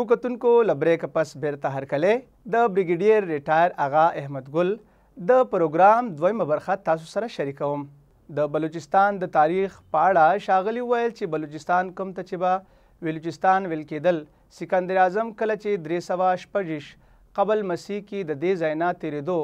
درناغو کتونکو لبریک پس بیرته هرکلې د بریګیډیر ریټایر اغا احمد ګل د پروګرام دویمه برخه تاسو سره شریکوم د بلوچستان د تاریخ په اړه شاغلی ویل چې بلوچستان کم ته چې به بلوچستان ویل کېدل سکندر اعظم کله چې درې سوه شپږیش قبل مسیح کې د دې ځای نه تېرېدو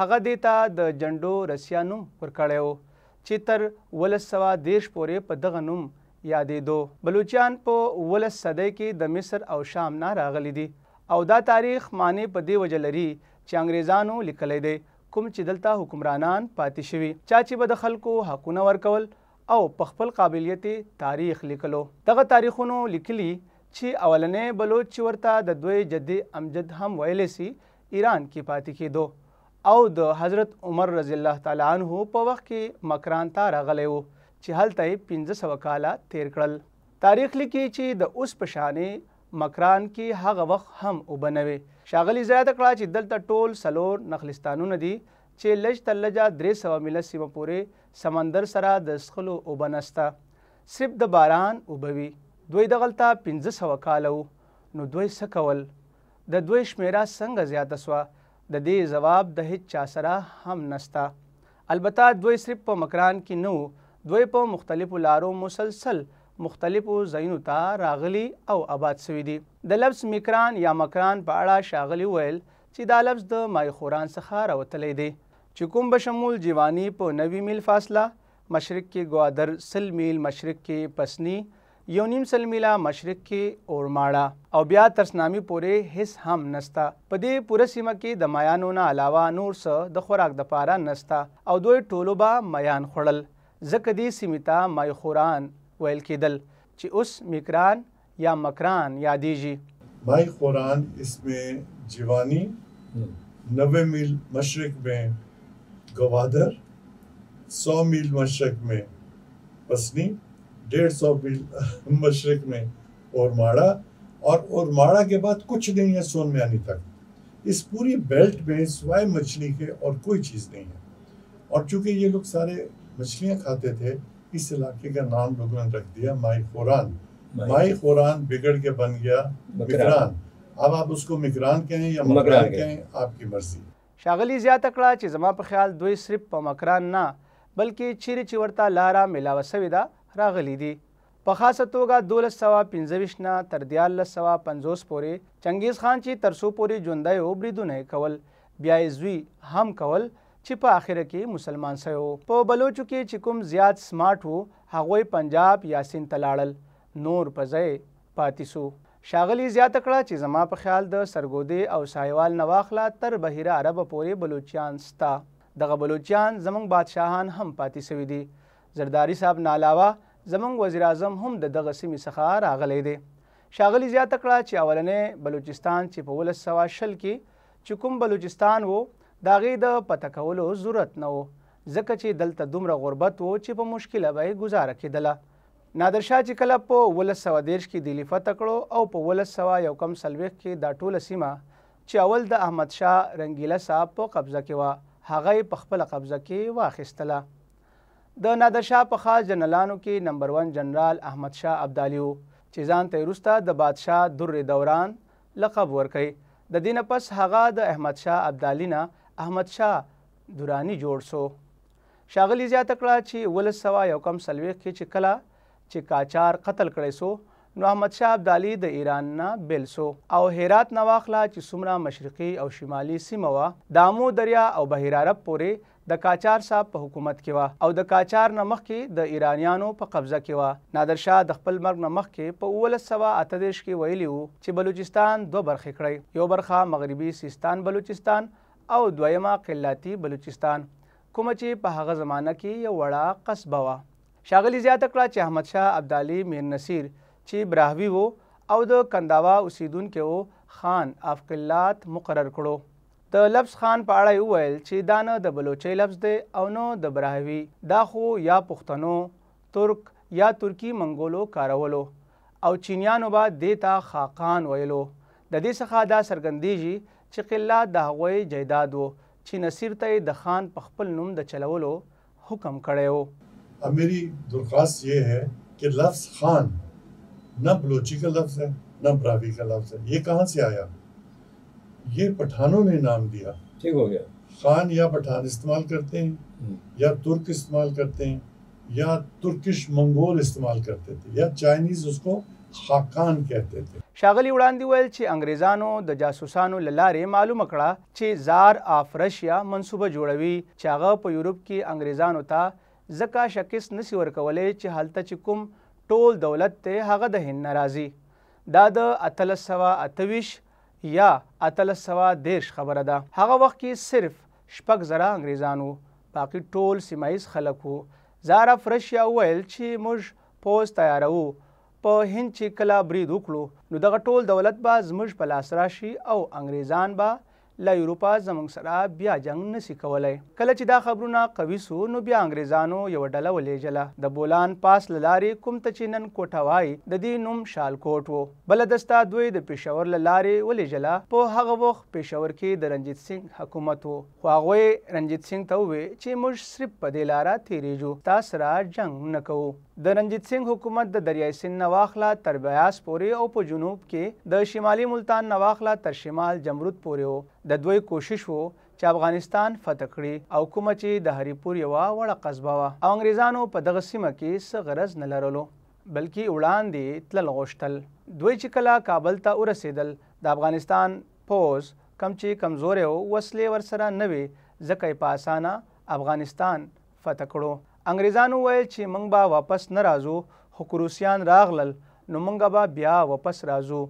هغه دې ته د جنډو رسیا نوم ورکړی و چې تر ولس سوه دېرش پورې په دغه نوم یادېدو بلوچیان په ولس صدۍ کې د مصر او شام نه راغلي دي او دا تاریخ معنی په دې وجه لري چې انګریزانو لیکلی دی کوم چې دلته حکمرانان پاتې شوي چا چې به د خلکو حقونه ورکول او په خپل قابلیت تاریخ لیکلو دغه تاریخونو لیکلي چې اولنې بلوچ چې ورته د دوی جدي امجد هم ویلی سي ایران کې پاتې کېدو او د حضرت عمر رضی الله تعالی عنہ په وخت کې مکران ته راغلی و چې هلته یې پنځه سوه کاله تیر کړل تاریخ لیکي چې د اوس په شانې مکران کې هغه وخت هم اوبه نه وې شاغلي زیاته کړه چې دلته ټول څلور نخلستانونه دي چې لږ تر لږه درې سوه میله سیمه پورې سمندر سره د څښلو اوبه نسته صرف د باران اوبوي دوی دغلته پنځه سوه کاله نو دوی څه کول د دوی شمیره څنګه زیاته سوه د دې ځواب د هیڅ چا سره هم نسته البته دوی صرف په مکران کې نه دوی په مختلفو لارو مسلسل مختلفو ځایونو ته راغلي او آباد شوي دي د لفظ مکران یا مکران په اړه شاغلي ویل چې دا لفظ د مایخوران څخه راوتلی دی چې کوم به شمول جیوانی په نوي میل فاصله مشرق کې ګوادر سل میل مشرق کې پسنی یو نیم سل میله مشرق کې اورماړه او بیا ترسنامي پورې هیڅ هم نستا په دې پوره سیمه کې د مایانو نه علاوه نور څه د خوراک د پاره نستا او دوی ټولو به میان خوړل زکدي سمیتا مایخوران ویل کېدل چې اوس میکران یا مکران یادېږي مایخوران इसमें जीवानी नबे मील मशरक में गवादर सौ मील मशरक में पसनी डेढ़ सौ मील मशरक में और माड़ा और और माड़ा के बाद कुछ नहीं है सोनमयानी तक इस पूरी बेल्ट में स्वाय मछली के और कोई चीज़ नहीं है और चूंकि ये लोग सारे मछलियाँ खाते थे इस इलाके का नाम लोगों ने रख दिया माई खुरान माई खुरान बिगड़ के बन गया मिकरान अब आप उसको मिकरान कहें या मकरान कहें आपकी मर्जी शागली زیاته کړه چې زما په خیال دوی صرف په مکران نه بلکې چیرې چې ورته لاره میلاوه سوې ده راغلی دي په خاصه توګه دولس سوه پنځه نه تر دیارلس سوه پنځوس پورې چنګیز خان چې تر څو پورې ژوندی و بریدونه یې کول بیا یې زوی هم کول چې په اخره کې مسلمان شو په بلوچو کې چې کوم زیات سمارټ وو هغوی پنجاب یا سند ته لاړل نور په ځای پاتې سو شاغلی زیات کړه چې زما په خیال د سرګودې او سایوال نواخلا تر بهیره عرب پورې بلوچستان ستا دغه بلوچستان زمونږ بادشاهان هم پاتې سوي دي زرداری صاحب نه علاوه زمونږ وزیر اعظم هم د دغه سیمې څخه راغلی دی شاغلی زیات کړه چې اولنې بلوچستان چې په 1900 شل کې چې کوم بلوچستان وو د هغې د پته کولو ضرورت نه و ځکه چې دلته دومره غربت و چې په مشکله به یې ګزاره کېدله نادر شاه چې کله په ولس سوه دېرش کې دیلي فتح کړو او په ولس سوه یو کم څلوېښت کې دا ټوله سیمه چې اول د احمد شاه رنګیله صاحب په قبضه کې وه هغه یې په خپله قبضه کې واخیستله د نادر شاه په خاص جنرالانو کې نمبر ون جنرال احمد شاه ابدالي و چې ځان ته وروسته د بادشاه در دوران لقب ورکوي د دې نه پس هغه د احمد شاه ابدالي نه احمد شاه دورانی جوړ سو شاغلی زیاته کړه چې ولس سوا یو کم سلويخ کې چې کلا چې کاچار قتل کړي سو نو احمد شاه ابدالي د ایران نه بیل سو او هرات نه واخلا چې سمره مشرقي او شمالي سیمه وا دامو دریا او بهیرارب پورې د کاچار صاحب په حکومت کې و او د کاچار نمخ کې د ایرانیانو په قبضه کې و نادر شاه د خپل مرګ نمخ کې په 1908 کې ویلی وو چې بلوچستان دوه برخې کړي یو برخه مغربي سیستان بلوچستان او دویمه قلاتي بلوچستان کومه چې په هغه زمانه کې یو وړه قصبه وه شاغلي زیاته کړه چې احمدشاه ابدالي میر نصیر چې براهوي وو او د کنداوا اوسیدونکی وو خان افقلات مقرر کړو د لفظ خان په اړه وویل چې دا نه د بلوچي لفظ دی او نه د براهوي دا خو یا پښتنو ترک یا ترکی منګولو کارولو او چینیانو به دې ته خاقان ویلو د دې څخه دا څرګندېږي چې قلعه د هغوی جیداد و چې نصیر ته د خان په خپل نوم د چلولو حکم کړی و अब मेरी दरख्वास्त ये है कि लफ्ज़ खान न बलोची का लफ्ज़ है न ब्रावी का लफ्ज़ है ये कहाँ से आया ये पठानों ने नाम दिया ठीक हो गया खान या पठान इस्तेमाल करते हैं या तुर्क इस्तेमाल करते हैं या तुर्किश मंगोल इस्तेमाल करते थे या चाइनीज़ उसको खाकान कहते थे شاغلی وړاندې ویل چې انګریزانو د جاسوسانو لاره معلومه کړه چې زار اف رشیا منسوبه جوړوي چې هغه په یورپ کې انګریزانو ته زکا شکست نسی ورکولې چې حالته چې کوم ټول دولت ته هغه د هند ناراضي دا د 1328 یا 1310 خبره ده هغه وخت کې صرف شپږ زره انګریزانو باقي ټول سیمایز خلک وو زار اف رشیا ویل چې موږ پوز تیارو په هند چې کله برید وکړو نو دغه ټول دولت به زموږ په لاس راشي او انګریزان به له اروپا زموږ سره بیا جنگ نسی کولای کله چې دا خبرونه قوي سو نو بیا انګریزانو یو ډله ولېږله د بولان پاس لارې کوم ته چې نن کوټه وای د دې نوم شالکوټ وو بل دستا دوی د پېښور لارې ولېږله په هغه وخت پېښور کې د رنجیت سنگ حکومت وو خو هغه رنجیت سنگ ته وویل چې موږ صرف په دې لارې تیریږو تاسو را جنگ نه کوو د رنجیت سنگ حکومت د دریای سند نواخلا تر بیاس پورې او په جنوب کې د شمالي ملتان نواخلا تر شمال جمرود پورې وو د دوی کوشش وو چې افغانستان فتح کړي او کومه چې د هریپور یو وړه قصبه وه او انګریزانو په دغه سیمه کې څه غرض نه لرلو بلکې وړاندې تلل غوښتل دوی چې کله کابل ته ورسېدل د افغانستان پوز کم چې کمزورې و وسلې ورسره نه وې ځکه په اسانه افغانستان فتح کړو انګریزانو ویل چې موږ به واپس نه راځو خو کروسیان راغلل نو موږ به بیا واپس راځو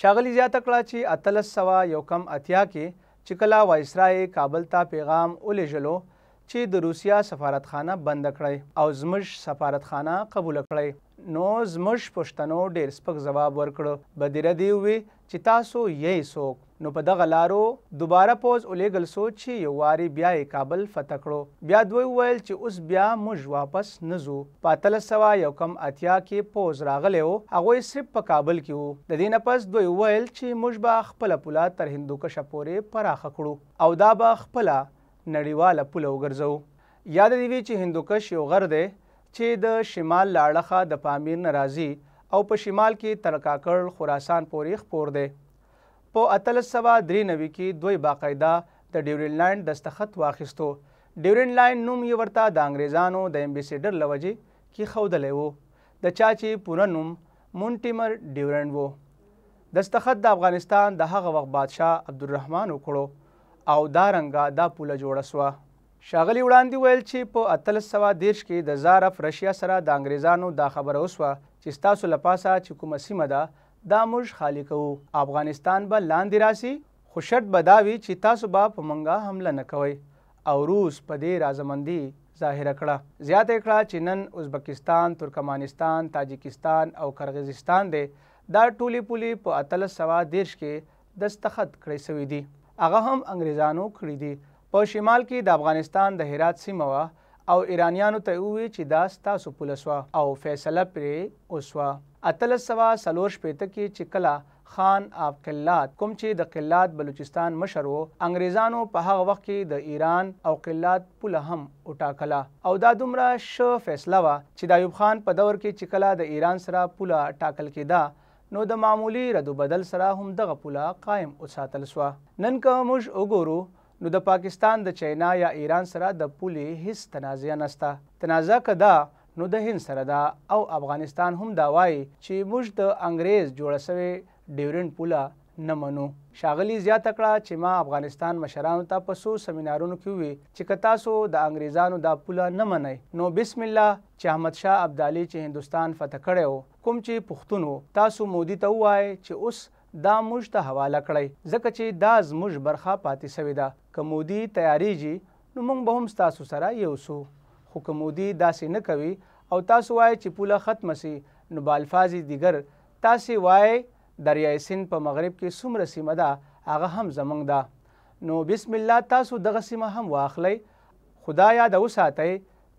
شاغلی زیاته کړه چې اتلس سوه یو کم اتیا کې چې کله وایسرای کابل ته پیغام ولېږلو چې د روسیا سفارتخانه بند کړئ او زموږ سفارتخانه قبول کړئ نو زموږ پښتنو ډېر سپک ځواب ورکړ بدیره دی وی چې تاسو یې څوک نو په دغه لارو دوباره پوز الیګل سوچ یو واري بیا یې کابل فتح کړو بیا دوی ویل چې اوس بیا موږ واپس نزو پاتل سوا یو کم اتیا کې پوز راغلی وو هغه صرف په کابل کې وو د دې نه پس دوی ویل چې موږ به خپل پوله تر هندوکش پورې پراخه کړو او دا به خپل نړیواله پوله وګرځو یاد دی چې هندوکش یو غر دی چې د شمال لاړخه د پامیر ناراضي او په شمال کې تر کاکړ خراسان پورې خپور دی په اتلس سوه درې نوي کې دوی باقاعده د ډیورین لاین دستخط واخیستو ډیورین لاین نوم یې ورته د انګریزانو د امبیسیډر له وجې کیښودلی و د چا چې پوره نوم مونټیمر ډیورن و دستخط د افغانستان د هغه وخت بادشاه عبدالرحمن وکړو او دا رنګه دا پوله جوړه سوه ښاغلي وړاندې ویل چې په اتلس سوه دېرش کې د زار اف رشیا سره د انګریزانو دا خبره وسوه چې ستاسو لپاسه چې کومه سیمه ده دا موږ خالی کوو افغانستان به لاندې راسي خو شرط به دا وي چې تاسو به په منګه حمله نه کوئ او روس په دې رازمندي ظاهره کړه زیاته کړه چې نن ازبکستان ترکمنستان تاجکستان او قرغیزستان دی دا ټولي پولي په 1313 کې دستخط کړی شوی دی هغه هم انګریزانو کړی دی په شمال کې د افغانستان د هرات سیمه وا او ایرانیانو ته وی چې دا ستاسو پولیسوا او فیصله پرې اوسوا اتلس سوا سلور شپېته کې چې کله خان آف قلات کوم چې د قلات بلوچستان مشر و انګریزانو په هغه وخت کې د ایران او قلات پوله هم وټاکله او دا دومره ښه فیصله وه چې د ایوب خان په دور کې چې کله د ایران سره پوله ټاکل کېده نو د معمولی ردو بدل سره هم دغه پوله قایم وساتل سوه نن که موږ وګورو نو د پاکستان د چینا یا ایران سره د پولې هیڅ تنازعه نسته تنازعه که دا نو د هند سره ده او افغانستان هم دا وایي چې موږ د انګريز جوړ شوی ډیورنډ پوله نه منو شاغلی زیاته کړه چې ما افغانستان مشرانو ته په سو سیمینارونو کې وی چې که تاسو د انګریزانو دا پوله نه منئ نو بسم الله چې احمد شاه ابدالي چې هندستان فتح کړو کوم چې پښتونو تاسو مودي ته وای چې اوس دا موږ ته حواله کړئ ځکه چې دا زموږ برخه پاتې سوی ده که مودي تیاریږي نو موږ به هم ستاسو سره یو سو خو که مودي داسې نه کوي او تاسو وایي چې پوله ختمه سي نو به الفاظ دیګر تاسې وایي دریای سند په مغرب کې څومره سیمه ده هغه هم زمونږ ده نو بسم الله تاسو دغه سیمه هم واخلئ خدا یاد وساتئ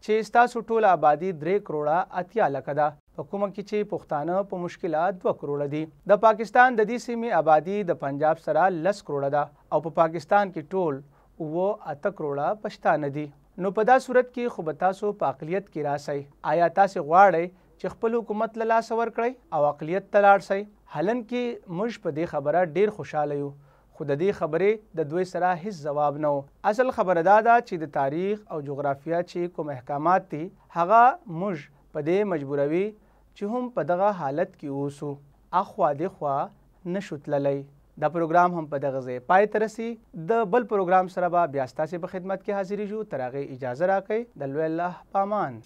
چې ستاسو ټوله آبادی درې کروړه اتیا لکه ده په کومه کې چې پښتانه په مشکلات دوه کروړه دي د پاکستان د دې سیمې آبادی د پنجاب سره لس کروړه ده او په پا پاکستان کې ټول اووه اته کروړه پښتانه دي نو په دا صورت کې خو به تاسو په اقلیت کې راسئ آیا تاسو غواړئ چې خپل حکومت له لاسه ورکړئ او اقلیت ته لاړ سئ حالانکه موږ په دې خبره ډیر خوشاله یو خو د دې خبرې د دوی سره هیڅ جواب نه اصل خبره دا ده چې د تاریخ او جغرافیا چې کوم احکامات دي هغه موږ په دې مجبوروي چې هم په دغه حالت کې اوسو اخوا دخوا نشو تللی دا پروګرام هم په دغه ځای پای ته رسی د بل پروګرام سره به بیا ستاسو په خدمت کې حاضرې شو تر هغه اجازه راکړئ د لوی الله پامان